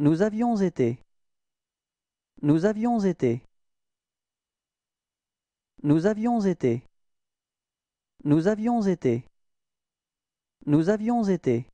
Nous avions été. Nous avions été. Nous avions été. Nous avions été. Nous avions été.